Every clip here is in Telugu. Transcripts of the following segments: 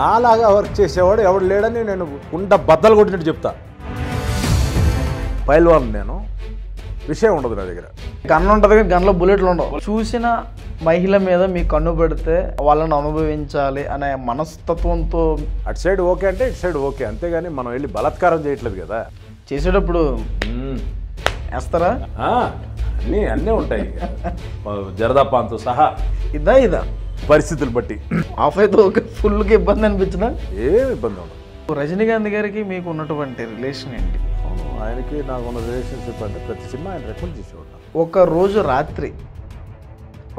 నాలాగా వర్క్ చేసేవాడు ఎవడు లేడని నేను ఉండ బద్దలు కొట్టినట్టు చెప్తా పైల్వాన్ నేను విషయం ఉండదు నా దగ్గర గన్ను ఉంటుంది కానీ గన్లో బుల్లెట్లు ఉండవు చూసిన మహిళ మీద మీ కన్ను పెడితే వాళ్ళని అనుభవించాలి అనే మనస్తత్వంతో అటు సైడ్ ఓకే అంటే ఇటు సైడ్ ఓకే అంతేగాని మనం వెళ్ళి బలత్కారం చేయట్లేదు కదా చేసేటప్పుడు వేస్తారా అన్నీ అన్నీ ఉంటాయి జరదాపాంతో సహా ఇదా ఇదా పరిస్థితులు బట్టి ఆఫ్ అయితే ఒక ఫుల్గా ఇబ్బంది అనిపించిన ఏ ఇబ్బంది ఉండదు రజనీకాంత్ గారికి మీకు ఉన్నటువంటి రిలేషన్ ఏంటి ఆయనకి నాకు ఉన్న రిలేషన్షిప్ అంటే ప్రతి సినిమా ఆయన రికమెండ్ చేసేవాడు ఒక రోజు రాత్రి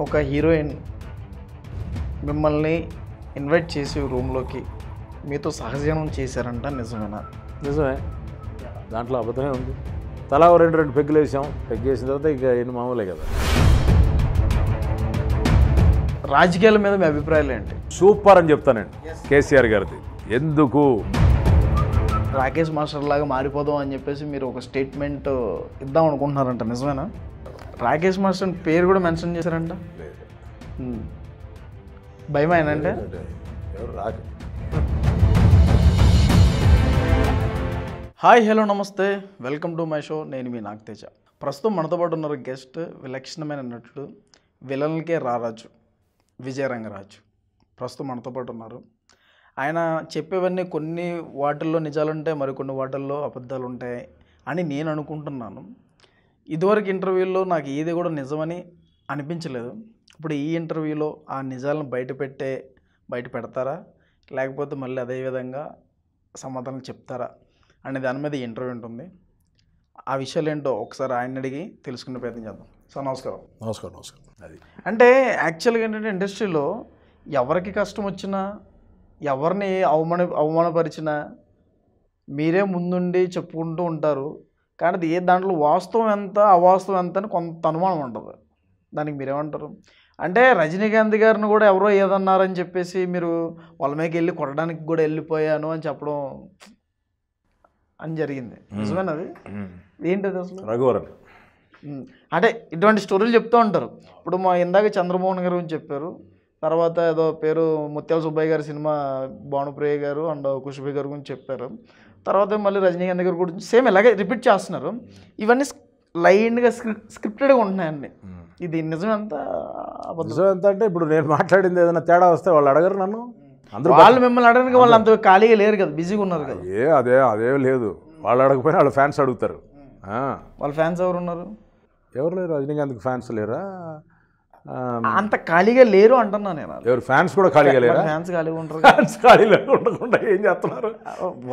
ఒక హీరోయిన్ మిమ్మల్ని ఇన్వైట్ చేసి రూమ్లోకి మీతో సహజీవనం చేశారంట నిజమేనా నిజమే దాంట్లో అబద్ధమే ఉంది తలా రెండు రెండు పెగ్గులు వేసాం పెగ్గు వేసిన తర్వాత ఇక ఎన్ని మామూలే కదా రాజకీయాల మీద మీ అభిప్రాయాలు ఏంటి సూపర్ అని చెప్తానండి కేసీఆర్ గారిది ఎందుకు రాకేష్ మాస్టర్ లాగా మారిపోదాం అని చెప్పేసి మీరు ఒక స్టేట్మెంట్ ఇద్దాం అనుకుంటున్నారంట నిజమేనా రాకేష్ మాస్టర్ పేరు కూడా మెన్షన్ చేశారంట భయం ఆయనంటే హాయ్ హలో నమస్తే వెల్కమ్ టు మై షో నేను మీ నాగతేజ ప్రస్తుతం మనతో పాటు ఉన్నారు గెస్ట్ విలక్షణమైన నటుడు విలన్లకే రారాజు విజయరంగరాజు ప్రస్తుతం మనతో పాటు ఉన్నారు ఆయన చెప్పేవన్నీ కొన్ని వాటిల్లో నిజాలుంటాయి మరికొన్ని వాటిల్లో అబద్ధాలు ఉంటాయి అని నేను అనుకుంటున్నాను ఇదివరకు ఇంటర్వ్యూలో నాకు ఏది కూడా నిజమని అనిపించలేదు ఇప్పుడు ఈ ఇంటర్వ్యూలో ఆ నిజాలను బయటపెట్టే బయట పెడతారా లేకపోతే మళ్ళీ అదేవిధంగా సమాధానం చెప్తారా అనే దాని మీద ఇంటర్వ్యూ ఉంటుంది ఆ విషయాలు ఏంటో ఒకసారి ఆయన అడిగి తెలుసుకునే ప్రయత్నం చేద్దాం సార్ నమస్కారం నమస్కారం నమస్కారం అది అంటే యాక్చువల్గా ఏంటంటే ఇండస్ట్రీలో ఎవరికి కష్టం వచ్చినా ఎవరిని అవమాన అవమానపరిచినా మీరే ముందుండి చెప్పుకుంటూ ఉంటారు కానీ ఏ దాంట్లో వాస్తవం ఎంత అవాస్తవం ఎంత అని కొంత అనుమానం ఉంటుంది దానికి మీరేమంటారు అంటే రజనీకాంత్ గారిని కూడా ఎవరో ఏదన్నారని చెప్పేసి మీరు వాళ్ళ మీకు వెళ్ళి కొట్టడానికి కూడా వెళ్ళిపోయాను అని చెప్పడం అని జరిగింది నిజమేనది ఏంటది అసలు రఘువరన్ అంటే ఇటువంటి స్టోరీలు చెప్తూ ఉంటారు ఇప్పుడు మా ఇందాక చంద్రమోహన్ గారు అని చెప్పారు తర్వాత ఏదో పేరు ముత్యాల సుబ్బయ్య గారి సినిమా భానుప్రియ గారు అండ్ కుషిభి గారు గురించి చెప్పారు తర్వాత మళ్ళీ రజనీకాంత్ గారి గురించి సేమ్ ఇలాగే రిపీట్ చేస్తున్నారు ఇవన్నీ లైన్గా స్క్రిప్టెడ్గా ఉంటున్నాయండి ఇది నిజమంతా నిజమంతా ఎంత అంటే ఇప్పుడు నేను మాట్లాడింది ఏదైనా తేడా వస్తే వాళ్ళు అడగరు నన్ను అందరూ వాళ్ళు మిమ్మల్ని అడగడానికి వాళ్ళు అంత ఖాళీగా లేరు కదా బిజీగా ఉన్నారు కదా ఏ అదే అదే లేదు వాళ్ళు అడగకపోయినా వాళ్ళ ఫ్యాన్స్ అడుగుతారు వాళ్ళ ఫ్యాన్స్ ఎవరు ఉన్నారు ఎవరు లేరు రజనీకాంత్కి ఫ్యాన్స్ లేరా అంత ఖాళీగా లేరు అంటున్నాను నేను ఎవరు ఫ్యాన్స్ కూడా ఖాళీగా లేరు ఫ్యాన్స్ ఖాళీగా ఉంటారు ఫ్యాన్స్ ఖాళీ లేకుండా ఏం చేస్తున్నారు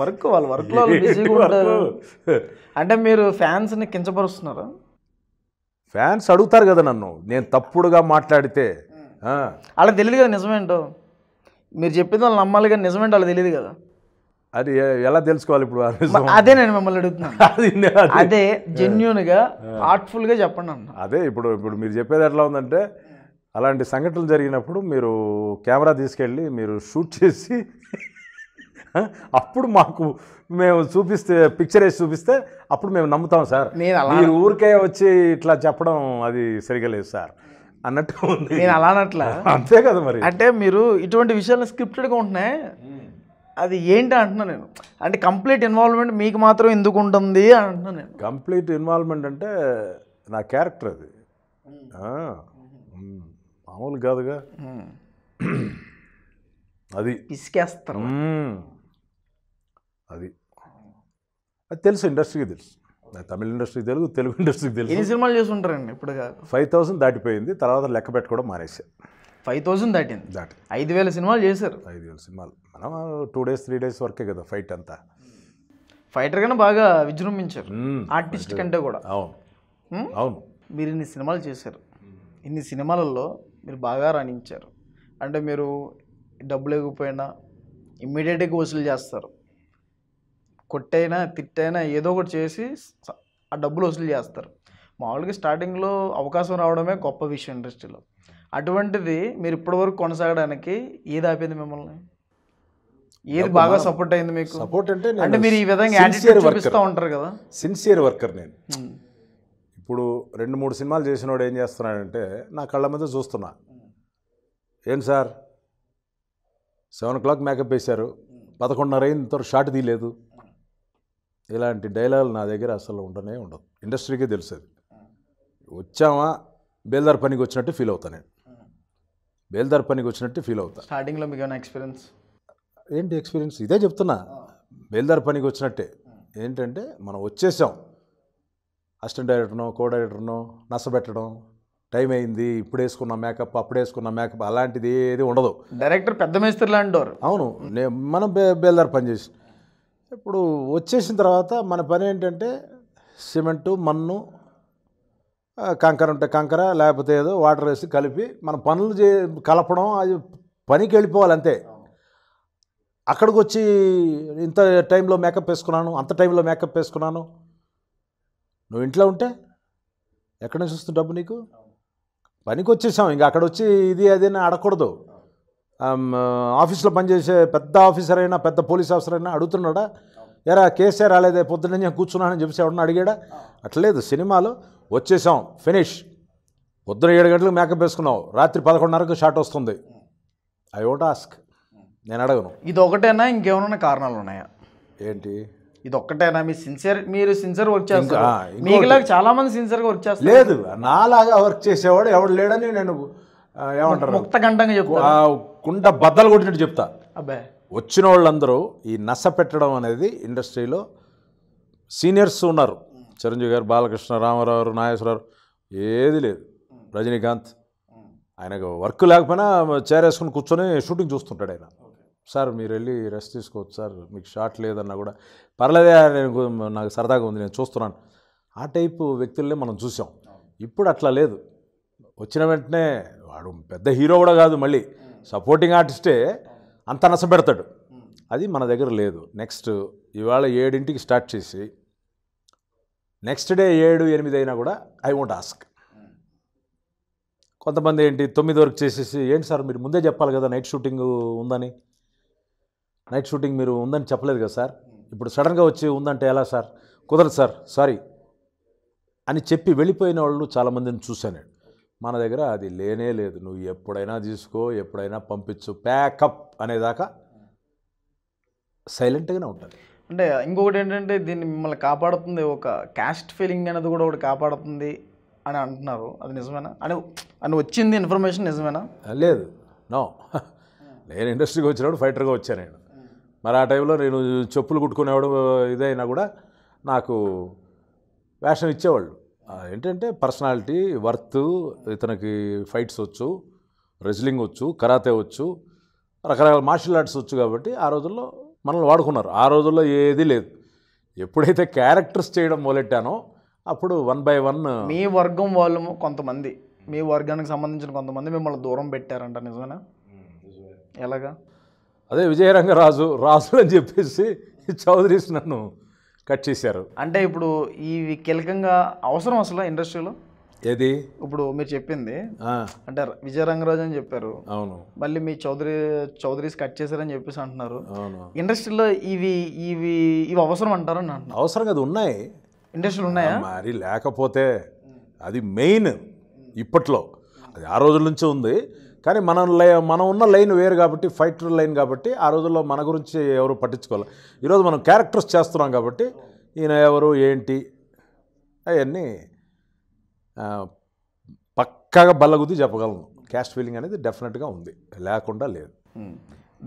వర్క్ వాళ్ళ వర్క్లో బిజీగా ఉంటారు అంటే మీరు ఫ్యాన్స్ని కించపరుస్తున్నారు ఫ్యాన్స్ అడుగుతారు కదా నన్ను నేను తప్పుడుగా మాట్లాడితే వాళ్ళకి తెలియదు కదా నిజమేంటో మీరు చెప్పింది వాళ్ళు నమ్మాలి కానీ నిజమే వాళ్ళు తెలియదు కదా అది ఎలా తెలుసుకోవాలి ఇప్పుడు అదే నేను మిమ్మల్ని అడుగుతున్నాను అదే జెన్యున్గా హార్ట్ఫుల్గా చెప్పండి అన్న అదే ఇప్పుడు ఇప్పుడు మీరు చెప్పేది ఎట్లా ఉందంటే అలాంటి సంఘటనలు జరిగినప్పుడు మీరు కెమెరా తీసుకెళ్ళి మీరు షూట్ చేసి అప్పుడు మాకు మేము చూపిస్తే పిక్చర్ వేసి చూపిస్తే అప్పుడు మేము నమ్ముతాం సార్ మీరు ఊరికే వచ్చి ఇట్లా చెప్పడం అది సరిగా లేదు సార్ అన్నట్టు ఉంది నేను అలా అనట్లా అంతే కదా మరి అంటే మీరు ఇటువంటి విషయాలను స్క్రిప్టెడ్గా ఉంటున్నాయి అది ఏంటి అంటున్నా నేను అంటే కంప్లీట్ ఇన్వాల్వ్మెంట్ మీకు మాత్రం ఎందుకు ఉంటుంది అని అంటున్నాను నేను కంప్లీట్ ఇన్వాల్వ్మెంట్ అంటే నా క్యారెక్టర్ అది మామూలు కాదుగా అది ఇసుకేస్తాను అది అది తెలుసు ఇండస్ట్రీకి తెలుసు తమిళ ఇండస్ట్రీ తెలుగు తెలుగు ఇండస్ట్రీకి తెలుగు ఎన్ని సినిమాలు చేస్తుంటారండి ఇప్పుడు ఫైవ్ థౌసండ్ దాటిపోయింది తర్వాత లెక్క పెట్టుకోవడం మానేసా ఫైవ్ థౌసండ్ దాటింది దాటి ఐదు వేల సినిమాలు చేశారు ఐదు వేల సినిమాలు మనం టూ డేస్ త్రీ డేస్ వరకే కదా ఫైట్ అంతా ఫైటర్ కన్నా బాగా విజృంభించారు ఆర్టిస్ట్ కంటే కూడా అవును అవును మీరు ఇన్ని సినిమాలు చేశారు ఇన్ని సినిమాలలో మీరు బాగా రాణించారు అంటే మీరు డబ్బు లేకపోయినా ఇమ్మీడియట్గా వసూలు చేస్తారు కొట్టైనా తిట్టైనా ఏదో ఒకటి చేసి ఆ డబ్బులు వసూలు చేస్తారు మామూలుగా స్టార్టింగ్లో అవకాశం రావడమే గొప్ప విషయం ఇండస్ట్రీలో అటువంటిది మీరు ఇప్పటివరకు కొనసాగడానికి ఏది ఆపింది మిమ్మల్ని ఏది బాగా సపోర్ట్ అయింది మీకు సపోర్ట్ అంటే అంటే మీరు ఈ విధంగా చూపిస్తూ ఉంటారు కదా సిన్సియర్ వర్కర్ నేను ఇప్పుడు రెండు మూడు సినిమాలు వాడు ఏం చేస్తున్నాడంటే నా కళ్ళ మీద చూస్తున్నా ఏం sir seven o'clock makeup వేశారు పదకొండున్నర అయింది ఇంతవరకు షార్ట్ తీయలేదు ఇలాంటి డైలాగులు నా దగ్గర అసలు ఉండనే ఉండదు ఇండస్ట్రీకే తెలుస్తుంది వచ్చామా బేల్దార్ పనికి వచ్చినట్టు ఫీల్ అవుతా నేను బేల్దార్ పనికి వచ్చినట్టు ఫీల్ అవుతాను స్టార్టింగ్లో మీకు ఏమైనా ఎక్స్పీరియన్స్ ఏంటి ఎక్స్పీరియన్స్ ఇదే చెప్తున్నా బేల్దార్ పనికి వచ్చినట్టే ఏంటంటే మనం వచ్చేసాం అసిస్టెంట్ డైరెక్టర్నో కో డైరెక్టర్నో నచ్చబెట్టడం టైం అయింది ఇప్పుడు వేసుకున్న మేకప్ అప్పుడు వేసుకున్న మేకప్ అలాంటిది ఏది ఉండదు డైరెక్టర్ పెద్ద మేస్త్రి లాంటి అవును మనం బే బేల్దార్ పని చేసి ఇప్పుడు వచ్చేసిన తర్వాత మన పని ఏంటంటే సిమెంటు మన్ను కంకర ఉంటే కంకర లేకపోతే ఏదో వాటర్ వేసి కలిపి మన పనులు చే కలపడం అది పనికి వెళ్ళిపోవాలి అంతే అక్కడికి వచ్చి ఇంత టైంలో మేకప్ వేసుకున్నాను అంత టైంలో మేకప్ వేసుకున్నాను నువ్వు ఇంట్లో ఉంటే ఎక్కడ నుంచి వస్తుంది డబ్బు నీకు పనికి వచ్చేసాం ఇంకా అక్కడ వచ్చి ఇది అది అని అడగకూడదు ఆఫీస్లో um, uh, పనిచేసే పెద్ద ఆఫీసర్ అయినా పెద్ద పోలీస్ ఆఫీసర్ అయినా అడుగుతున్నాడా ఎరా కేసే రాలేదే పొద్దున్న నేను కూర్చున్నానని చెప్పేసి ఎవడన్నా అడిగాడా అట్లేదు సినిమాలో వచ్చేసాం ఫినిష్ పొద్దున ఏడు గంటలకు మేకప్ వేసుకున్నావు రాత్రి పదకొండున్నరకు షాట్ వస్తుంది ఐ ఓట్ ఆస్క్ నేను అడగను ఇది ఒకటేనా ఇంకేమైనా కారణాలు ఉన్నాయా ఏంటి ఇది ఒక్కటేనా మీ సిన్సియర్ మీరు సిన్సియర్ వర్క్ చేస్తారు చాలా మంది సిన్సియర్గా వర్క్ చేస్తారు లేదు నాలాగా వర్క్ చేసేవాడు ఎవడు లేడని నేను ఏమంటారు కుండ బద్దలు కొట్టినట్టు చెప్తా అబ్బాయి వచ్చిన వాళ్ళందరూ ఈ నస పెట్టడం అనేది ఇండస్ట్రీలో సీనియర్స్ ఉన్నారు చిరంజీవి గారు బాలకృష్ణ రామారావు నాగేశ్వరరావు ఏది లేదు రజనీకాంత్ ఆయనకు వర్క్ లేకపోయినా చేరేసుకుని కూర్చొని షూటింగ్ చూస్తుంటాడు ఆయన సార్ మీరు వెళ్ళి రెస్ట్ తీసుకోవచ్చు సార్ మీకు షార్ట్ లేదన్నా కూడా పర్లేదే నేను నాకు సరదాగా ఉంది నేను చూస్తున్నాను ఆ టైపు వ్యక్తులనే మనం చూసాం ఇప్పుడు అట్లా లేదు వచ్చిన వెంటనే వాడు పెద్ద హీరో కూడా కాదు మళ్ళీ సపోర్టింగ్ ఆర్టిస్టే అంత నసపెడతాడు అది మన దగ్గర లేదు నెక్స్ట్ ఇవాళ ఏడింటికి స్టార్ట్ చేసి నెక్స్ట్ డే ఏడు ఎనిమిది అయినా కూడా ఐ వాంట్ ఆస్క్ కొంతమంది ఏంటి తొమ్మిది వరకు చేసేసి ఏంటి సార్ మీరు ముందే చెప్పాలి కదా నైట్ షూటింగ్ ఉందని నైట్ షూటింగ్ మీరు ఉందని చెప్పలేదు కదా సార్ ఇప్పుడు సడన్గా వచ్చి ఉందంటే ఎలా సార్ కుదరదు సార్ సారీ అని చెప్పి వెళ్ళిపోయిన వాళ్ళు చాలామందిని చూశాను మన దగ్గర అది లేనే లేదు నువ్వు ఎప్పుడైనా తీసుకో ఎప్పుడైనా పంపించు ప్యాకప్ అనేదాకా సైలెంట్గానే ఉంటుంది అంటే ఇంకొకటి ఏంటంటే దీన్ని మిమ్మల్ని కాపాడుతుంది ఒక క్యాస్ట్ ఫీలింగ్ అనేది కూడా ఒకటి కాపాడుతుంది అని అంటున్నారు అది నిజమేనా అని అని వచ్చింది ఇన్ఫర్మేషన్ నిజమేనా లేదు నో నేను ఇండస్ట్రీకి వచ్చినప్పుడు ఫైటర్గా వచ్చాను నేను మరి ఆ టైంలో నేను చెప్పులు కుట్టుకునేవాడు ఇదైనా కూడా నాకు వేషం ఇచ్చేవాళ్ళు ఏంటంటే పర్సనాలిటీ వర్త్ ఇతనికి ఫైట్స్ వచ్చు రెజ్లింగ్ వచ్చు కరాతే వచ్చు రకరకాల మార్షల్ ఆర్ట్స్ వచ్చు కాబట్టి ఆ రోజుల్లో మనల్ని వాడుకున్నారు ఆ రోజుల్లో ఏది లేదు ఎప్పుడైతే క్యారెక్టర్స్ చేయడం మొదలెట్టానో అప్పుడు వన్ బై వన్ మీ వర్గం వాళ్ళు కొంతమంది మీ వర్గానికి సంబంధించిన కొంతమంది మిమ్మల్ని దూరం పెట్టారంట నిజమేనా ఎలాగా అదే విజయరంగరాజు రాజు అని చెప్పేసి చౌదరీస్ నన్ను కట్ చేశారు అంటే ఇప్పుడు ఇవి కీలకంగా అవసరం అసలు ఇండస్ట్రీలో ఏది ఇప్పుడు మీరు చెప్పింది అంటే విజయ రంగరాజు అని చెప్పారు అవును మళ్ళీ మీ చౌదరి చౌదరీస్ కట్ చేశారని చెప్పేసి అంటున్నారు అవును ఇండస్ట్రీలో ఇవి ఇవి ఇవి అవసరం అంటారు అని అంటున్నారు అవసరం కదా ఉన్నాయి ఇండస్ట్రీలు ఉన్నాయా మరి లేకపోతే అది మెయిన్ ఇప్పట్లో అది ఆ రోజుల నుంచే ఉంది కానీ మనం లై మనం ఉన్న లైన్ వేరు కాబట్టి ఫైటర్ లైన్ కాబట్టి ఆ రోజుల్లో మన గురించి ఎవరు పట్టించుకోవాలి ఈరోజు మనం క్యారెక్టర్స్ చేస్తున్నాం కాబట్టి ఈయన ఎవరు ఏంటి అవన్నీ పక్కగా బల్లగుద్ది చెప్పగలను క్యాస్ట్ ఫీలింగ్ అనేది డెఫినెట్గా ఉంది లేకుండా లేదు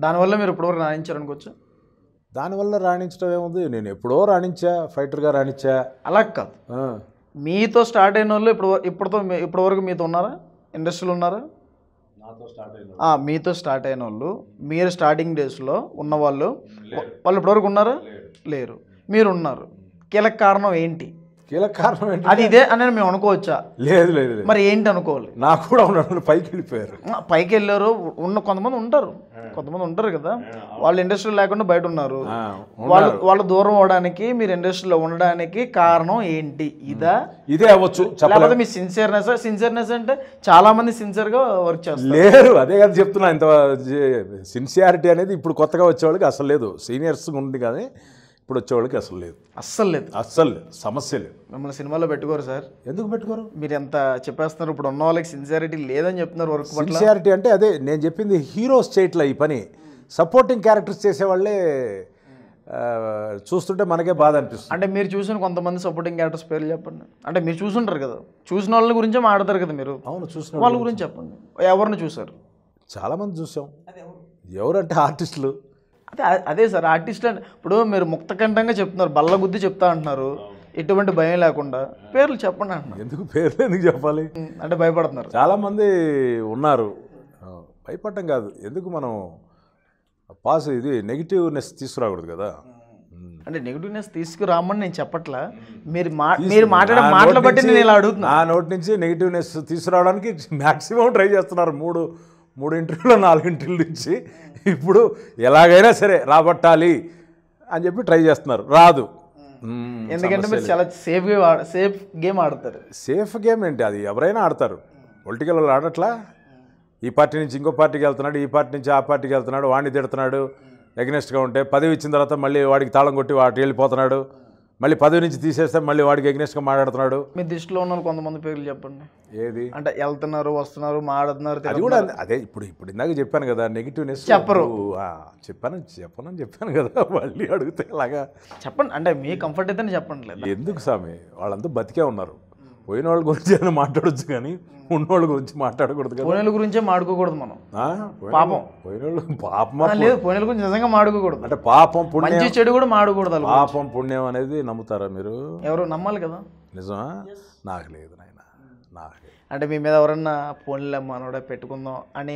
దానివల్ల మీరు ఇప్పటివరకు రాణించారనుకోవచ్చు దానివల్ల రాణించడం ఏముంది నేను ఎప్పుడో రాణించా ఫైటర్గా రాణించా అలా కాదు మీతో స్టార్ట్ అయిన వాళ్ళు ఇప్పుడు ఇప్పటితో ఇప్పటివరకు మీతో ఉన్నారా ఇండస్ట్రీలో ఉన్నారా మీతో స్టార్ట్ అయిన వాళ్ళు మీరు స్టార్టింగ్ డేస్లో ఉన్నవాళ్ళు వాళ్ళు ఇప్పటివరకు ఉన్నారా లేరు మీరు ఉన్నారు కీలక కారణం ఏంటి కీలక కారణం ఏంటి అది ఇదే అని మేము అనుకోవచ్చా లేదు లేదు మరి ఏంటి అనుకోవాలి నాకు కూడా ఉన్నాడు పైకి వెళ్ళిపోయారు పైకి వెళ్ళారు ఉన్న కొంతమంది ఉంటారు కొంతమంది ఉంటారు కదా వాళ్ళు ఇండస్ట్రీ లేకుండా బయట ఉన్నారు వాళ్ళు వాళ్ళు దూరం అవడానికి మీరు ఇండస్ట్రీలో ఉండడానికి కారణం ఏంటి ఇదా ఇదే అవ్వచ్చు లేకపోతే మీ సిన్సియర్నెస్ సిన్సియర్నెస్ అంటే చాలా మంది సిన్సియర్ గా వర్క్ చేస్తారు లేరు అదే కదా చెప్తున్నా ఇంత సిన్సియారిటీ అనేది ఇప్పుడు కొత్తగా వచ్చేవాళ్ళకి అసలు లేదు సీనియర్స్ ఉంది కానీ ఇప్పుడు వచ్చేవాళ్ళకి అసలు లేదు అస్సలు లేదు అస్సలు లేదు సమస్య లేదు మిమ్మల్ని సినిమాలో పెట్టుకోరు సార్ ఎందుకు పెట్టుకోరు మీరు ఎంత చెప్పేస్తున్నారు ఇప్పుడు ఉన్న వాళ్ళకి సిన్సియారిటీ లేదని చెప్తున్నారు వర్క్ సిన్సియారిటీ అంటే అదే నేను చెప్పింది హీరోస్ చేయట్లే ఈ పని సపోర్టింగ్ క్యారెక్టర్స్ చేసేవాళ్ళే చూస్తుంటే మనకే బాధ అనిపిస్తుంది అంటే మీరు చూసిన కొంతమంది సపోర్టింగ్ క్యారెక్టర్స్ పేర్లు చెప్పండి అంటే మీరు చూసుంటారు కదా చూసిన వాళ్ళ గురించే మాట్లాడతారు కదా మీరు అవును చూసిన వాళ్ళ గురించి చెప్పండి ఎవరిని చూసారు చాలామంది చూసాం ఎవరంటే ఆర్టిస్టులు అదే అదే సార్ ఆర్టిస్ట్ అంటే ఇప్పుడు మీరు ముక్తకంఠంగా చెప్తున్నారు బల్లగుద్ది చెప్తా అంటున్నారు ఎటువంటి భయం లేకుండా పేర్లు చెప్పండి అంటున్నారు ఎందుకు పేర్లు ఎందుకు చెప్పాలి అంటే భయపడుతున్నారు చాలామంది ఉన్నారు భయపడటం కాదు ఎందుకు మనం పాస్ ఇది నెగిటివ్నెస్ తీసుకురాకూడదు కదా అంటే నెగిటివ్నెస్ తీసుకురామని నేను చెప్పట్లా మీరు మా మీరు మాట్లాడే మాటలు బట్టి నేను ఇలా అడుగుతున్నా ఆ నోటి నుంచి నెగిటివ్నెస్ తీసుకురావడానికి మ్యాక్సిమం ట్రై చేస్తున్నారు మూడు మూడు ఇంటర్వ్యూలో నాలుగు ఇంటర్వ్యూలు ఇచ్చి ఇప్పుడు ఎలాగైనా సరే రాబట్టాలి అని చెప్పి ట్రై చేస్తున్నారు రాదు ఎందుకంటే మీరు చాలా సేఫ్ సేఫ్ గేమ్ ఆడతారు సేఫ్ గేమ్ ఏంటి అది ఎవరైనా ఆడతారు పొలిటికల్ వాళ్ళు ఆడట్లా ఈ పార్టీ నుంచి ఇంకో పార్టీకి వెళ్తున్నాడు ఈ పార్టీ నుంచి ఆ పార్టీకి వెళ్తున్నాడు వాడిని తిడుతున్నాడు ఎగ్నెస్ట్గా ఉంటే పదవి ఇచ్చిన తర్వాత మళ్ళీ వాడికి తాళం కొట్టి వాటి వెళ్ళిపోతున్నాడు మళ్ళీ పదవి నుంచి తీసేస్తే మళ్ళీ వాడికి ఎగ్నెస్ట్గా మాట్లాడుతున్నాడు మీ దృష్టిలో ఉన్న కొంతమంది పేర్లు చెప్పండి ఏది అంటే వెళ్తున్నారు వస్తున్నారు మాట్లాడుతున్నారు అది కూడా అదే ఇప్పుడు ఇప్పుడు ఇందాక చెప్పాను కదా నెగిటివ్నెస్ చెప్పరు చెప్పాను చెప్పను చెప్పాను కదా మళ్ళీ అడిగితే ఇలాగా చెప్పండి అంటే మీ కంఫర్ట్ అయితేనే చెప్పండి ఎందుకు స్వామి వాళ్ళంతా బతికే ఉన్నారు పోయిన వాళ్ళ గురించి అయినా మాట్లాడొచ్చు కానీ వాళ్ళ గురించి మాట్లాడకూడదు కదా పోయిన గురించే మాడుకోకూడదు మనం పాపం పోయిన పాపం లేదు పోయిన గురించి నిజంగా మాడుకోకూడదు అంటే పాపం పుణ్యం మంచి చెడు కూడా మాడకూడదు పాపం పుణ్యం అనేది నమ్ముతారా మీరు ఎవరు నమ్మాలి కదా నిజమా నాకు లేదు నాయన నాకు అంటే మీ మీద ఎవరన్నా ఫోన్లే మనోడే పెట్టుకుందాం అని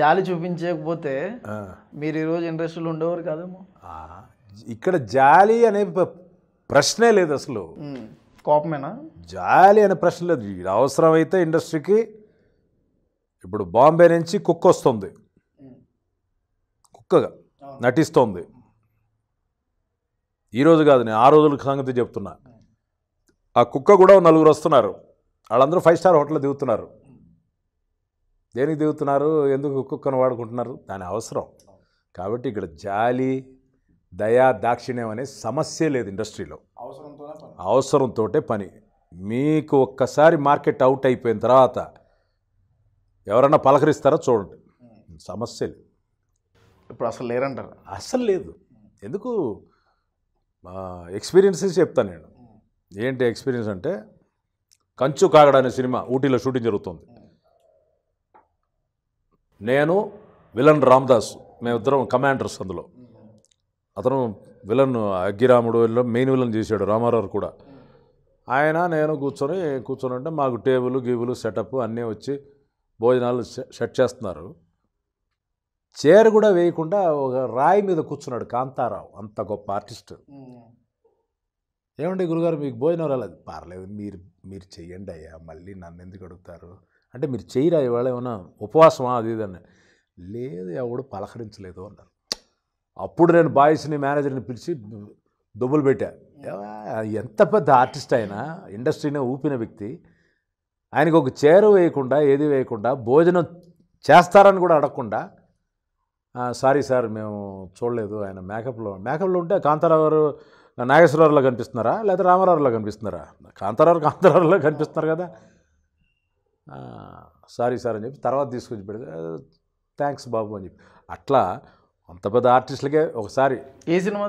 జాలి చూపించకపోతే మీరు ఈరోజు ఇండస్ట్రీలో ఉండేవారు కాదేమో ఇక్కడ జాలి అనే ప్రశ్నే లేదు అసలు కోపమేనా జాలి అనే ప్రశ్న లేదు అవసరమైతే ఇండస్ట్రీకి ఇప్పుడు బాంబే నుంచి కుక్క వస్తుంది కుక్కగా నటిస్తోంది ఈరోజు కాదు నేను ఆ రోజుల సంగతి చెప్తున్నా ఆ కుక్క కూడా నలుగురు వస్తున్నారు వాళ్ళందరూ ఫైవ్ స్టార్ హోటల్లో దిగుతున్నారు దేనికి దిగుతున్నారు ఎందుకు కుక్కను వాడుకుంటున్నారు దాని అవసరం కాబట్టి ఇక్కడ జాలి దయా దాక్షిణ్యం అనే సమస్య లేదు ఇండస్ట్రీలో అవసరంతో పని మీకు ఒక్కసారి మార్కెట్ అవుట్ అయిపోయిన తర్వాత ఎవరన్నా పలకరిస్తారో చూడండి సమస్యలు ఇప్పుడు అసలు లేరంటారు అసలు లేదు ఎందుకు ఎక్స్పీరియన్సెస్ చెప్తాను నేను ఏంటి ఎక్స్పీరియన్స్ అంటే కంచు కాగడ అనే సినిమా ఊటీలో షూటింగ్ జరుగుతుంది నేను విలన్ రామ్దాస్ మేమిద్దరం కమాండర్స్ అందులో అతను విలన్ అగ్గిరాముడు మెయిన్ విలన్ చేశాడు రామారావు కూడా ఆయన నేను కూర్చొని కూర్చొని ఉంటే మాకు టేబుల్ గీబులు సెటప్ అన్నీ వచ్చి భోజనాలు సెట్ చేస్తున్నారు చీర కూడా వేయకుండా ఒక రాయి మీద కూర్చున్నాడు కాంతారావు అంత గొప్ప ఆర్టిస్ట్ ఏమండి గురుగారు మీకు భోజనం రాలేదు పర్లేదు మీరు మీరు చెయ్యండి అయ్యా మళ్ళీ నన్ను ఎందుకు అడుగుతారు అంటే మీరు చేయరా ఇవాళ ఏమైనా ఉపవాసమా అది ఇదని లేదు ఎవడు పలకరించలేదు అన్నారు అప్పుడు నేను బాయ్స్ని మేనేజర్ని పిలిచి దుబ్బులు పెట్టా ఎంత పెద్ద ఆర్టిస్ట్ అయినా ఇండస్ట్రీనే ఊపిన వ్యక్తి ఆయనకు ఒక చేరు వేయకుండా ఏది వేయకుండా భోజనం చేస్తారని కూడా అడగకుండా సారీ సార్ మేము చూడలేదు ఆయన మేకప్లో మేకప్లో ఉంటే కాంతారావు గారు నాగేశ్వరరావులో కనిపిస్తున్నారా లేదా రామారావులో కనిపిస్తున్నారా కాంతారావు కాంతారావులో కనిపిస్తున్నారు కదా సారీ సార్ అని చెప్పి తర్వాత తీసుకొచ్చి పెడితే థ్యాంక్స్ బాబు అని చెప్పి అట్లా అంత పెద్ద ఆర్టిస్టులకే ఒకసారి ఏ సినిమా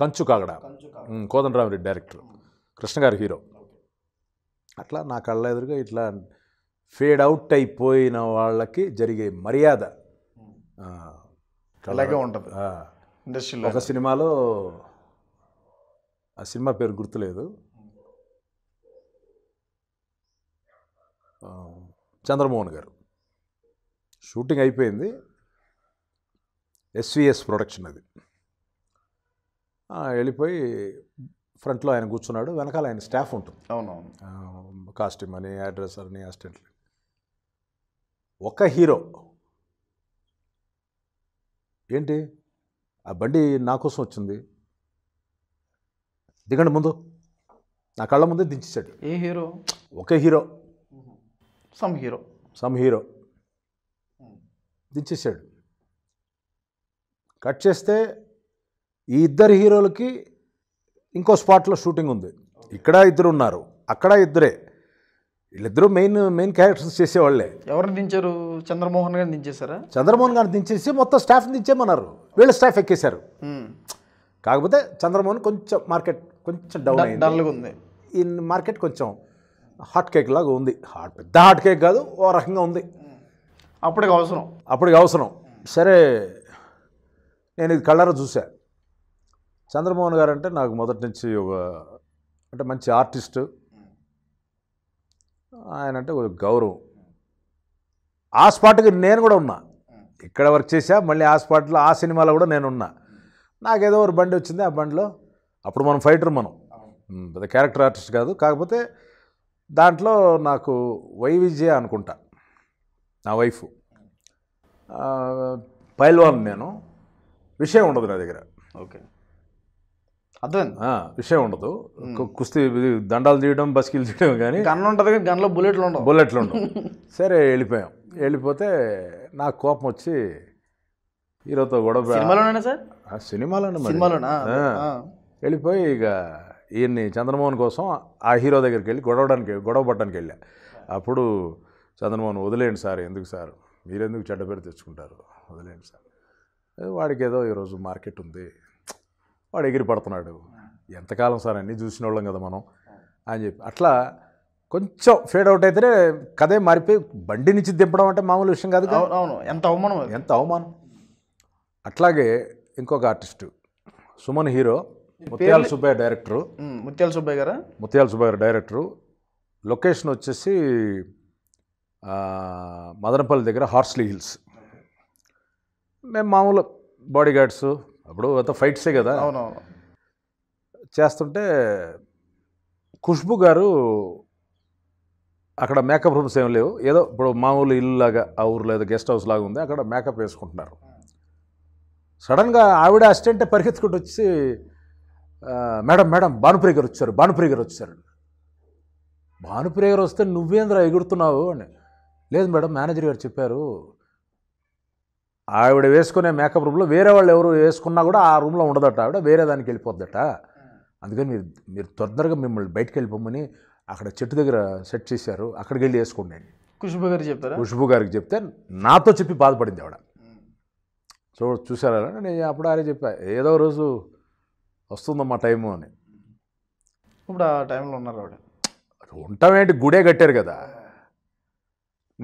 కంచు కాగడ కోదండరామిరెడ్డి డైరెక్టర్ కృష్ణ గారి హీరో అట్లా నా కళ్ళ ఎదురుగా ఇట్లా ఫేడ్ అవుట్ అయిపోయిన వాళ్ళకి జరిగే మర్యాద ఉంటుంది ఒక సినిమాలో ఆ సినిమా పేరు గుర్తులేదు చంద్రమోహన్ గారు షూటింగ్ అయిపోయింది ఎస్విఎస్ ప్రొడక్షన్ అది వెళ్ళిపోయి ఫ్రంట్లో ఆయన కూర్చున్నాడు వెనకాల ఆయన స్టాఫ్ ఉంటుంది అవునవును కాస్ట్యూమ్ అని అడ్రస్ అని అసిస్టెంట్లు ఒక హీరో ఏంటి ఆ బండి నా కోసం వచ్చింది దిగండి ముందు నా కళ్ళ ముందే దించేశాడు ఏ హీరో ఒక hero some hero some hero దించేశాడు కట్ చేస్తే ఈ ఇద్దరు హీరోలకి ఇంకో స్పాట్లో షూటింగ్ ఉంది ఇక్కడ ఇద్దరు ఉన్నారు అక్కడ ఇద్దరే వీళ్ళిద్దరూ మెయిన్ మెయిన్ క్యారెక్టర్స్ చేసేవాళ్ళే ఎవరిని దించారు చంద్రమోహన్ గారిని దించేశారా చంద్రమోహన్ గారిని దించేసి మొత్తం స్టాఫ్ దించేమన్నారు వీళ్ళ స్టాఫ్ ఎక్కేశారు కాకపోతే చంద్రమోహన్ కొంచెం మార్కెట్ కొంచెం డౌన్ డల్గా ఉంది ఈ మార్కెట్ కొంచెం హాట్ కేక్ లాగా ఉంది హాట్ పెద్ద హాట్ కేక్ కాదు ఓ రకంగా ఉంది అప్పటికి అవసరం అప్పటికి అవసరం సరే నేను ఇది కళ్ళారా చూశాను చంద్రమోహన్ గారు అంటే నాకు మొదటి నుంచి ఒక అంటే మంచి ఆర్టిస్టు ఆయన అంటే ఒక గౌరవం ఆ స్పాట్కి నేను కూడా ఉన్నా ఇక్కడ వర్క్ చేసా మళ్ళీ ఆ స్పాట్లో ఆ సినిమాలో కూడా నేను ఉన్నా నాకేదో ఒక బండి వచ్చింది ఆ బండిలో అప్పుడు మనం ఫైటర్ మనం పెద్ద క్యారెక్టర్ ఆర్టిస్ట్ కాదు కాకపోతే దాంట్లో నాకు వైవిజయ అనుకుంటా నా వైఫ్ పైల్వాన్ నేను విషయం ఉండదు నా దగ్గర ఓకే అర్థం విషయం ఉండదు కుస్తీ దండాలు తీయడం బస్కిల్ తీయడం కానీ గన్ ఉంటుంది కానీ గన్లో బుల్లెట్లు ఉండవు బుల్లెట్లు ఉండవు సరే వెళ్ళిపోయాం వెళ్ళిపోతే నాకు కోపం వచ్చి హీరోతో గొడవ సినిమాలోనే సార్ సినిమాలోనే సినిమాలోనా వెళ్ళిపోయి ఇక ఈయన్ని చంద్రమోహన్ కోసం ఆ హీరో దగ్గరికి వెళ్ళి గొడవడానికి గొడవ పట్టడానికి వెళ్ళా అప్పుడు చంద్రమోహన్ వదిలేయండి సార్ ఎందుకు సార్ మీరెందుకు చెడ్డ పేరు తెచ్చుకుంటారు వదిలేయండి సార్ వాడికి ఏదో ఈరోజు మార్కెట్ ఉంది వాడు ఎగిరి పడుతున్నాడు ఎంతకాలం సార్ అన్నీ చూసిన వాళ్ళం కదా మనం అని చెప్పి అట్లా కొంచెం ఫేడ్ అవుట్ అయితేనే కదే మారిపోయి బండి నుంచి దింపడం అంటే మామూలు విషయం కాదు అవును ఎంత అవమానం ఎంత అవమానం అట్లాగే ఇంకొక ఆర్టిస్టు సుమన్ హీరో ముత్యాల సుబ్బయ్య డైరెక్టరు ముత్యాల సుబ్బయ్య గారా ముత్యాల సుబ్బయ్య గారు డైరెక్టరు లొకేషన్ వచ్చేసి మదనపల్లి దగ్గర హార్స్లీ హిల్స్ మేము మామూలు బాడీ గార్డ్స్ అప్పుడు అంత ఫైట్సే కదా అవునవును చేస్తుంటే ఖుష్బు గారు అక్కడ మేకప్ రూమ్స్ ఏం లేవు ఏదో ఇప్పుడు మామూలు లాగా ఆ ఊరు ఏదో గెస్ట్ హౌస్ లాగా ఉంది అక్కడ మేకప్ వేసుకుంటున్నారు సడన్గా ఆవిడ అసిస్టెంటే పరిగెత్తుకుంటూ వచ్చి మేడం మేడం భానుప్రియ గారు వచ్చారు భానుప్రియ గారు వచ్చారు భానుప్రియ గారు వస్తే నువ్వేంద్ర ఎగురుతున్నావు అని లేదు మేడం మేనేజర్ గారు చెప్పారు ఆవిడ వేసుకునే మేకప్ రూమ్లో వేరే వాళ్ళు ఎవరు వేసుకున్నా కూడా ఆ రూమ్లో ఉండదట ఆవిడ వేరే దానికి వెళ్ళిపోద్దట అందుకని మీరు మీరు తొందరగా మిమ్మల్ని బయటకు వెళ్ళిపోమని అక్కడ చెట్టు దగ్గర సెట్ చేశారు అక్కడికి వెళ్ళి వేసుకోండి ఖుషుబు గారికి చెప్తారు ఖుషుబు గారికి చెప్తే నాతో చెప్పి బాధపడింది ఆవిడ చూ చూసారా నేను అప్పుడు ఆరే చెప్పా ఏదో రోజు వస్తుందమ్మా టైము అని ఇప్పుడు ఆ టైంలో ఉన్నారు ఆవిడ ఉంటామేంటి గుడే కట్టారు కదా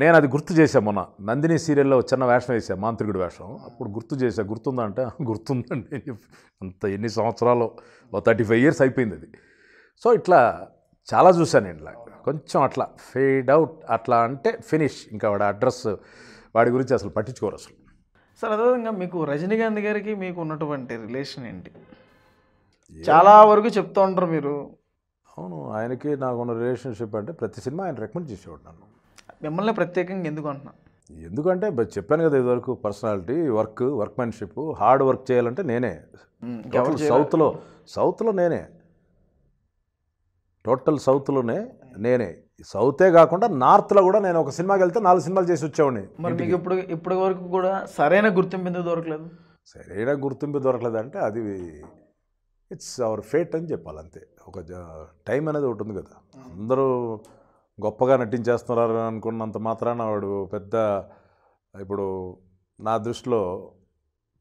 నేను అది గుర్తు చేశాను మొన్న నందిని సీరియల్లో చిన్న వేషం వేసాను మాంత్రికుడి వేషం అప్పుడు గుర్తు గుర్తుందా గుర్తుందంటే గుర్తుందండి అంత ఎన్ని సంవత్సరాలు ఓ థర్టీ ఫైవ్ ఇయర్స్ అయిపోయింది అది సో ఇట్లా చాలా చూశాను ఇట్లా కొంచెం అట్లా ఫేడ్ అవుట్ అట్లా అంటే ఫినిష్ ఇంకా వాడి అడ్రస్ వాడి గురించి అసలు పట్టించుకోరు అసలు సార్ అదేవిధంగా మీకు రజనీకాంత్ గారికి మీకు ఉన్నటువంటి రిలేషన్ ఏంటి చాలా వరకు చెప్తూ ఉంటారు మీరు అవును ఆయనకి నాకున్న రిలేషన్షిప్ అంటే ప్రతి సినిమా ఆయన రికమెండ్ చేసేవాడు నన్ను మిమ్మల్ని ప్రత్యేకంగా ఎందుకు అంటున్నా ఎందుకంటే చెప్పాను కదా ఇదివరకు personality work workmanship hard work చేయాలంటే నేనే సౌత్లో సౌత్లో నేనే టోటల్ సౌత్లోనే నేనే సౌతే కాకుండా నార్త్లో కూడా నేను ఒక సినిమాకి వెళ్తే నాలుగు సినిమాలు చేసి వచ్చేవాడిని మీకు ఇప్పుడు ఇప్పటి వరకు కూడా సరైన గుర్తింపు ఎందుకు దొరకలేదు సరైన గుర్తింపు దొరకలేదు అంటే అది ఇట్స్ అవర్ ఫేట్ అని చెప్పాలి అంతే ఒక టైం అనేది ఒకటి ఉంది కదా అందరూ గొప్పగా నటించేస్తున్నారు అనుకున్నంత మాత్రాన వాడు పెద్ద ఇప్పుడు నా దృష్టిలో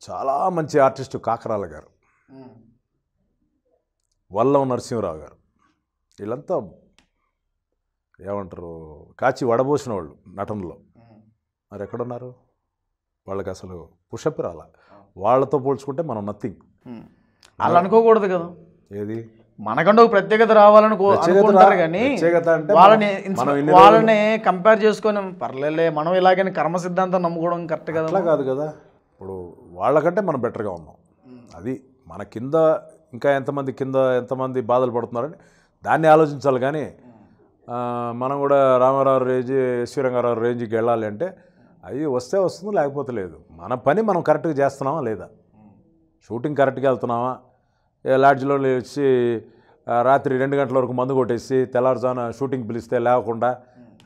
చాలా మంచి ఆర్టిస్టు కాకరాల గారు వల్లం నరసింహరావు గారు వీళ్ళంతా ఏమంటారు కాచి వడబోసిన వాళ్ళు నటనలో మరి ఎక్కడున్నారు వాళ్ళకి అసలు పుషప్ రాల వాళ్ళతో పోల్చుకుంటే మనం నథింగ్ అలా అనుకోకూడదు కదా ఏది మనకంటూ ప్రత్యేకత రావాలని అనుకుంటారు కానీ వాళ్ళని వాళ్ళని కంపేర్ చేసుకొని పర్లేదులే మనం ఇలాగని కర్మ సిద్ధాంతం నమ్ముకోవడం కరెక్ట్ కదా కాదు కదా ఇప్పుడు వాళ్ళకంటే మనం బెటర్గా ఉన్నాం అది మన కింద ఇంకా ఎంతమంది కింద ఎంతమంది బాధలు పడుతున్నారని దాన్ని ఆలోచించాలి కానీ మనం కూడా రామారావు రేంజ్ శ్రీరంగారావు రేంజ్కి వెళ్ళాలి అంటే అది వస్తే వస్తుంది లేకపోతే లేదు మన పని మనం కరెక్ట్గా చేస్తున్నామా లేదా షూటింగ్ కరెక్ట్గా వెళ్తున్నామా లాడ్జ్లో వచ్చి రాత్రి రెండు గంటల వరకు మందు కొట్టేసి తెల్లారుజాన షూటింగ్ పిలిస్తే లేకుండా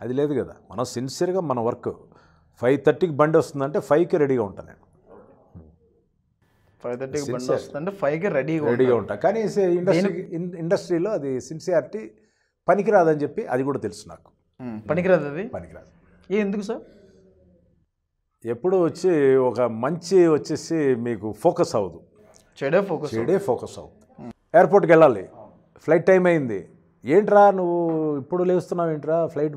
అది లేదు కదా మనం సిన్సియర్గా మన వర్క్ ఫైవ్ థర్టీకి బండి వస్తుందంటే ఫైవ్కి రెడీగా ఉంటాను నేను ఫైవ్ థర్టీకి బండి ఫైవ్కి రెడీగా రెడీగా ఉంటాను కానీ ఇండస్ట్రీ ఇండస్ట్రీలో అది సిన్సియారిటీ పనికిరాదని చెప్పి అది కూడా తెలుసు నాకు పనికిరాదు అది పనికిరాదు ఏ ఎందుకు సార్ ఎప్పుడు వచ్చి ఒక మంచి వచ్చేసి మీకు ఫోకస్ అవ్వదు చెడే ఫోకస్ చెడే ఫోకస్ అవుతుంది ఎయిర్పోర్ట్కి వెళ్ళాలి ఫ్లైట్ టైం అయింది ఏంట్రా నువ్వు ఇప్పుడు లేస్తున్నావు ఏంట్రా ఫ్లైట్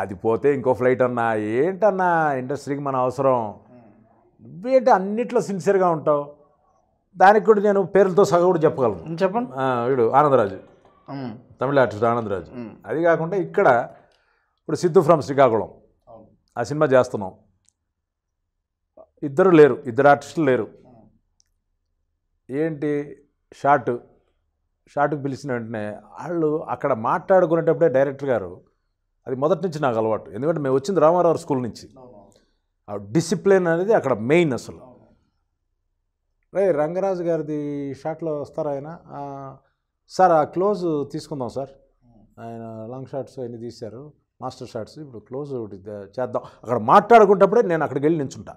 అది పోతే ఇంకో ఫ్లైట్ అన్నా ఏంటన్నా ఇండస్ట్రీకి మన అవసరం నువ్వేంటి అన్నిట్లో సిన్సియర్గా ఉంటావు దానికి కూడా నేను పేర్లతో సగం కూడా చెప్పగలను చెప్పండి వీడు ఆనందరాజు తమిళ ఆర్టిస్ట్ ఆనందరాజు అది కాకుండా ఇక్కడ ఇప్పుడు సిద్ధు ఫ్రమ్ శ్రీకాకుళం ఆ సినిమా చేస్తున్నాం ఇద్దరు లేరు ఇద్దరు ఆర్టిస్టులు లేరు ఏంటి షార్ట్ షార్ట్కి పిలిచిన వెంటనే వాళ్ళు అక్కడ మాట్లాడుకునేటప్పుడే డైరెక్టర్ గారు అది మొదటి నుంచి నాకు అలవాటు ఎందుకంటే మేము వచ్చింది రామారావు స్కూల్ నుంచి ఆ డిసిప్లిన్ అనేది అక్కడ మెయిన్ అసలు రే రంగరాజు గారిది షార్ట్లో వస్తారా ఆయన సార్ ఆ క్లోజ్ తీసుకుందాం సార్ ఆయన లాంగ్ షార్ట్స్ అన్ని తీశారు మాస్టర్ షార్ట్స్ ఇప్పుడు క్లోజ్ ఒకటి చేద్దాం అక్కడ మాట్లాడుకుంటప్పుడే నేను అక్కడికి వెళ్ళి నించుంటా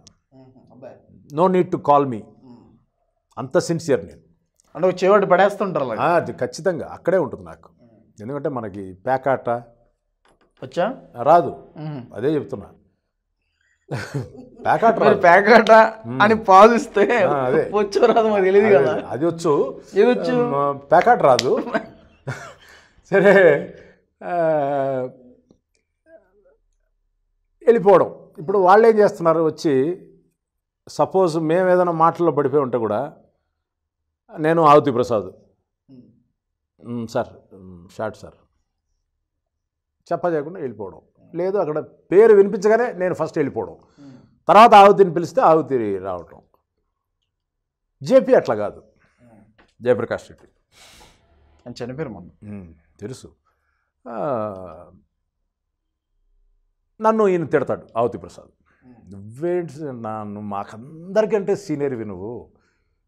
no need to call me అంత సిన్సియర్ నేను అంటే చేవాడు పడేస్తుంటారు అది ఖచ్చితంగా అక్కడే ఉంటుంది నాకు ఎందుకంటే మనకి ప్యాకాట వచ్చా రాదు అదే చెప్తున్నా ప్యాకాట ప్యాకాట అని అదే వచ్చు రాదు మాకు తెలియదు కదా అది వచ్చు ఏదొచ్చు ప్యాకాట రాదు సరే వెళ్ళిపోవడం ఇప్పుడు వాళ్ళు ఏం చేస్తున్నారు వచ్చి సపోజ్ మేము ఏదైనా మాటల్లో పడిపోయి ఉంటే కూడా నేను ఆవుతి ప్రసాద్ సార్ షార్ట్ సార్ చెప్ప వెళ్ళిపోవడం లేదు అక్కడ పేరు వినిపించగానే నేను ఫస్ట్ వెళ్ళిపోవడం తర్వాత ఆవుతిని పిలిస్తే ఆవుతి రావటం జేపీ అట్లా కాదు జయప్రకాష్ రెడ్డి అని చనిపోయారు మొన్న తెలుసు నన్ను ఈయన తిడతాడు ఆవుతి ప్రసాద్ నువ్వేంటి నన్ను మాకందరికంటే సీనియర్వి నువ్వు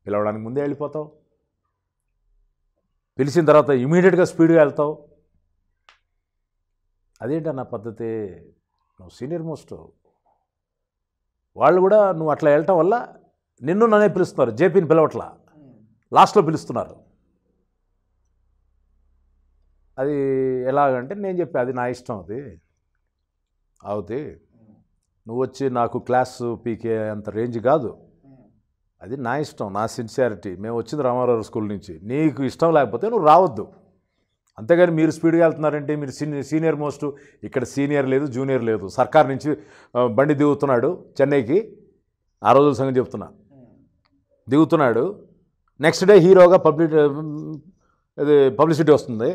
పిలవడానికి ముందే వెళ్ళిపోతావు పిలిచిన తర్వాత ఇమీడియట్గా స్పీడ్గా వెళ్తావు అదేంటి నా పద్ధతి నువ్వు సీనియర్ మోస్ట్ వాళ్ళు కూడా నువ్వు అట్లా వెళ్ళటం వల్ల నిన్ను నన్నే పిలుస్తున్నారు జేపీని పిలవట్లా లాస్ట్లో పిలుస్తున్నారు అది ఎలాగంటే నేను చెప్పి అది నా ఇష్టం అది అవుతి నువ్వు వచ్చి నాకు క్లాస్ పీకే అంత రేంజ్ కాదు అది నా ఇష్టం నా సిన్సియారిటీ మేము వచ్చింది రామారావు స్కూల్ నుంచి నీకు ఇష్టం లేకపోతే నువ్వు రావద్దు అంతేగాని మీరు స్పీడ్గా వెళ్తున్నారంటే మీరు సీనియర్ మోస్ట్ ఇక్కడ సీనియర్ లేదు జూనియర్ లేదు సర్కార్ నుంచి బండి దిగుతున్నాడు చెన్నైకి ఆ రోజుల సంగతి చెప్తున్నా దిగుతున్నాడు నెక్స్ట్ డే హీరోగా పబ్లిక్ ఇది పబ్లిసిటీ వస్తుంది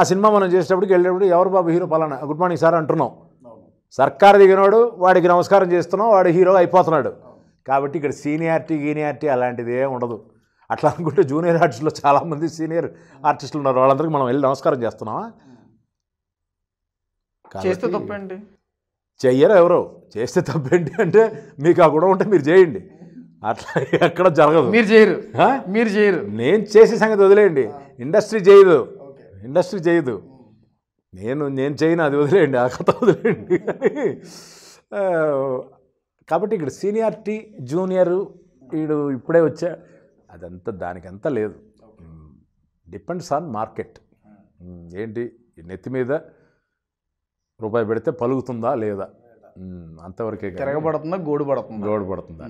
ఆ సినిమా మనం చేసేటప్పటికి వెళ్ళేటప్పుడు ఎవరు బాబు హీరో పలానా గుడ్ మార్నింగ్ సార్ అంటున్నాం సర్కార్ దిగినాడు వాడికి నమస్కారం చేస్తున్నాం వాడు హీరో అయిపోతున్నాడు కాబట్టి ఇక్కడ సీనియారిటీ గీనియారిటీ అలాంటిది ఏమి ఉండదు అట్లా అనుకుంటే జూనియర్ ఆర్టిస్టులో చాలామంది సీనియర్ ఆర్టిస్టులు ఉన్నారు వాళ్ళందరికీ మనం వెళ్ళి నమస్కారం చేస్తున్నామా చేస్తే తప్పండి చెయ్యరు ఎవరు చేస్తే తప్పేంటి అంటే మీకు ఆ గుణం ఉంటే మీరు చేయండి అట్లా ఎక్కడ జరగదు మీరు చేయరు మీరు చేయరు నేను చేసే సంగతి వదిలేయండి ఇండస్ట్రీ చేయదు ఇండస్ట్రీ చేయదు నేను నేను చేయను అది వదిలేయండి ఆ కథ వదిలేయండి కాబట్టి ఇక్కడ సీనియారిటీ జూనియర్ వీడు ఇప్పుడే వచ్చా అదంతా దానికంతా లేదు డిపెండ్స్ ఆన్ మార్కెట్ ఏంటి నెత్తి మీద రూపాయి పెడితే పలుకుతుందా లేదా అంతవరకే తిరగబడుతుందా గోడు పడుతుందా గోడు పడుతుందా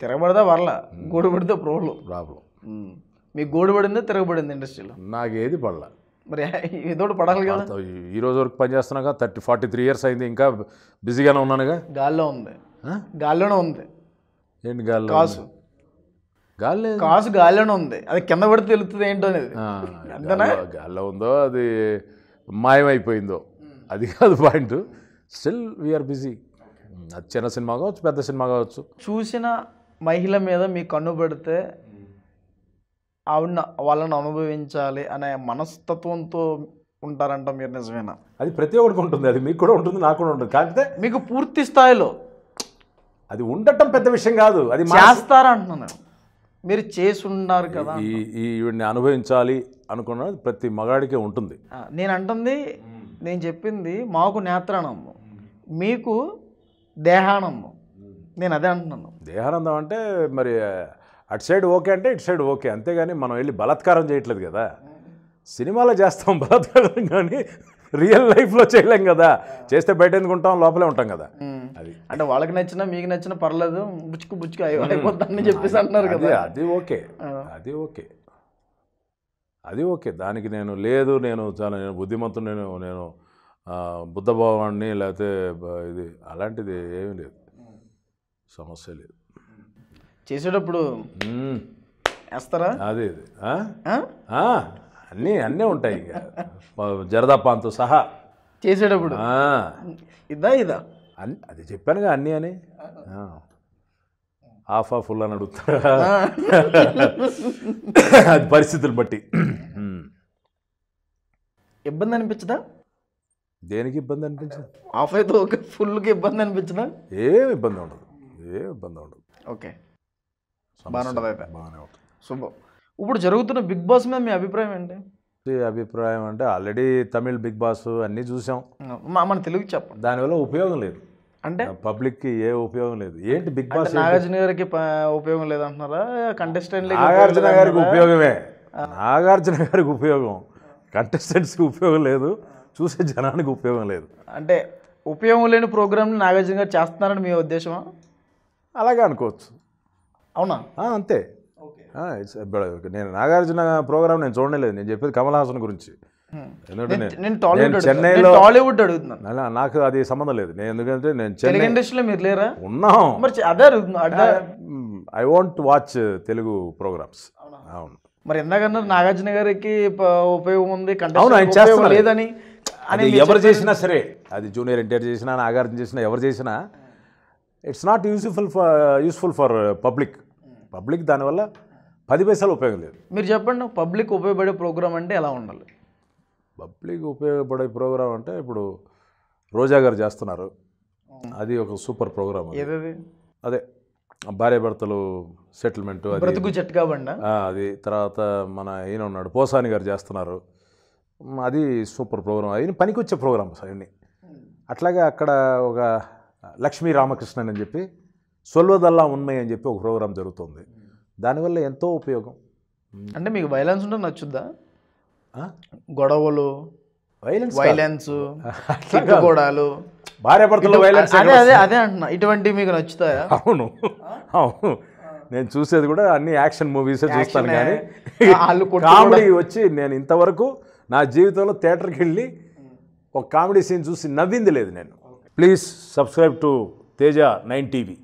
తిరగబడదా వరల గోడు పడితే ప్రాబ్లం ప్రాబ్లం మీకు గోడు పడిందా తిరగబడింది ఇండస్ట్రీలో నాకు ఏది పడలా మరి ఏదో పడాలి కదా ఈ రోజు వరకు పనిచేస్తున్నాగా థర్టీ ఫార్టీ త్రీ ఇయర్స్ అయింది ఇంకా బిజీగానే ఉన్నానుగా గాల్లో ఉంది గాల్లోనే ఉంది ఏంటి గాలి కాసు గాలి కాసు గాల్లోనే ఉంది అది కింద పడితే తెలుస్తుంది ఏంటో అనేది గాల్లో ఉందో అది మాయమైపోయిందో hmm. అది కాదు పాయింట్ స్టిల్ వీఆర్ బిజీ అది చిన్న సినిమా కావచ్చు పెద్ద సినిమా కావచ్చు చూసిన మహిళ మీద మీ కన్ను పడితే ఆవిడ వాళ్ళని అనుభవించాలి అనే మనస్తత్వంతో ఉంటారంట మీరు నిజమేనా అది ప్రతి ఒక్కడికి ఉంటుంది అది మీకు కూడా ఉంటుంది నాకు కూడా ఉంటుంది కాకపోతే మీకు పూర్తి స్థాయిలో అది ఉండటం పెద్ద విషయం కాదు అది చేస్తారంటున్నాను మీరు చేసి ఉన్నారు కదా ఈ ఈవిడిని అనుభవించాలి అనుకున్నది ప్రతి మగాడికే ఉంటుంది నేను అంటుంది నేను చెప్పింది మాకు నేత్రానందం మీకు దేహానందం నేను అదే అంటున్నాను దేహానందం అంటే మరి అటు సైడ్ ఓకే అంటే ఇటు సైడ్ ఓకే అంతేగాని మనం వెళ్ళి బలత్కారం చేయట్లేదు కదా సినిమాలో చేస్తాం బలత్కారం కానీ రియల్ లైఫ్లో చేయలేం కదా చేస్తే బయట ఎందుకు ఉంటాం లోపలే ఉంటాం కదా అది అంటే వాళ్ళకి నచ్చినా మీకు నచ్చినా పర్లేదు బుచ్చుకు బుచ్చుకు అయిపోతుందని చెప్పేసి అంటున్నారు కదా అది ఓకే అది ఓకే అది ఓకే దానికి నేను లేదు నేను చాలా నేను బుద్ధిమంతుడు నేను నేను బుద్ధభావాన్ని లేకపోతే ఇది అలాంటిది ఏమీ లేదు సమస్య లేదు చేసేటప్పుడు వేస్తారా అదే అన్నీ అన్నీ ఉంటాయి ఇక జరదాపాన్తో సహా చేసేటప్పుడు ఇదా ఇదా అది చెప్పానుగా అన్నీ అని హాఫ్ ఆఫ్ ఫుల్ అని అడుగుతారా అది పరిస్థితులు బట్టి ఇబ్బంది అనిపించదా దేనికి ఇబ్బంది అనిపించదు హాఫ్ అయితే ఫుల్కి ఇబ్బంది అనిపించదా ఏమి ఇబ్బంది ఉండదు ఏమి ఇబ్బంది ఉండదు ఓకే బాగానే ఉంటుంది బాగానే ఇప్పుడు జరుగుతున్న బిగ్ బాస్ మీద మీ అభిప్రాయం ఏంటి అభిప్రాయం అంటే ఆల్రెడీ తమిళ్ బిగ్ బాస్ అన్నీ చూసాం మన తెలుగు చెప్పండి దానివల్ల ఉపయోగం లేదు అంటే పబ్లిక్కి ఏ ఉపయోగం లేదు ఏంటి బిగ్ బాస్ నాగార్జున గారికి ఉపయోగం లేదంటున్నారా కంటెస్టెంట్ నాగార్జున గారికి ఉపయోగమే నాగార్జున గారికి ఉపయోగం కంటెస్టెంట్స్కి ఉపయోగం లేదు చూసే జనానికి ఉపయోగం లేదు అంటే ఉపయోగం లేని ప్రోగ్రాంలు నాగార్జున గారు చేస్తున్నారని మీ ఉద్దేశమా అలాగే అనుకోవచ్చు అవునా అంతే ఇట్స్ uh, నేను నాగార్జున ప్రోగ్రామ్ నేను చూడలేదు నేను చెప్పేది కమల్ హాసన్ గురించి టాలీవుడ్ అడుగుతున్నా నాకు అది సంబంధం లేదు నేను ఎందుకంటే నేను తెలుగు ఇండస్ట్రీలో మీరు లేరా ఉన్నాం మరి అదే I want watch Telugu programs అవును మరి ఎందాకన్నారు నాగార్జున గారికి ఉపయోగం ఉంది అవును లేదని అది ఎవరు చేసినా సరే అది జూనియర్ ఎన్టీఆర్ చేసినా నాగార్జున చేసినా ఎవరు చేసినా it's not useful for useful for public public దానివల్ల పది పైసలు ఉపయోగం లేదు మీరు చెప్పండి పబ్లిక్ ఉపయోగపడే ప్రోగ్రామ్ అంటే ఎలా ఉండాలి పబ్లిక్ ఉపయోగపడే ప్రోగ్రామ్ అంటే ఇప్పుడు రోజా గారు చేస్తున్నారు అది ఒక సూపర్ ప్రోగ్రామ్ ఏవేవి అదే భార్య భర్తలు సెటిల్మెంట్ బ్రతుకు చెట్టు కాబట్టి అది తర్వాత మన ఈయన ఉన్నాడు పోసాని గారు చేస్తున్నారు అది సూపర్ ప్రోగ్రామ్ అది వచ్చే ప్రోగ్రామ్స్ అవన్నీ అట్లాగే అక్కడ ఒక లక్ష్మీ రామకృష్ణన్ అని చెప్పి సొల్వదల్లా ఉన్మై అని చెప్పి ఒక ప్రోగ్రాం జరుగుతుంది hmm. దానివల్ల ఎంతో ఉపయోగం hmm. అంటే మీకు వైలెన్స్ ఉంటే నచ్చుద్దా గొడవలు వైలెన్స్ గోడాలు భార్య భర్తలు వైలెన్స్ అదే అదే అంటున్నా ఇటువంటి మీకు నచ్చుతాయా అవును అవును నేను చూసేది కూడా అన్ని యాక్షన్ మూవీస్ చూస్తాను కానీ కామెడీ వచ్చి నేను ఇంతవరకు నా జీవితంలో థియేటర్కి వెళ్ళి hmm. ఒక కామెడీ సీన్ చూసి నవ్వింది లేదు నేను please subscribe to Teja nine TV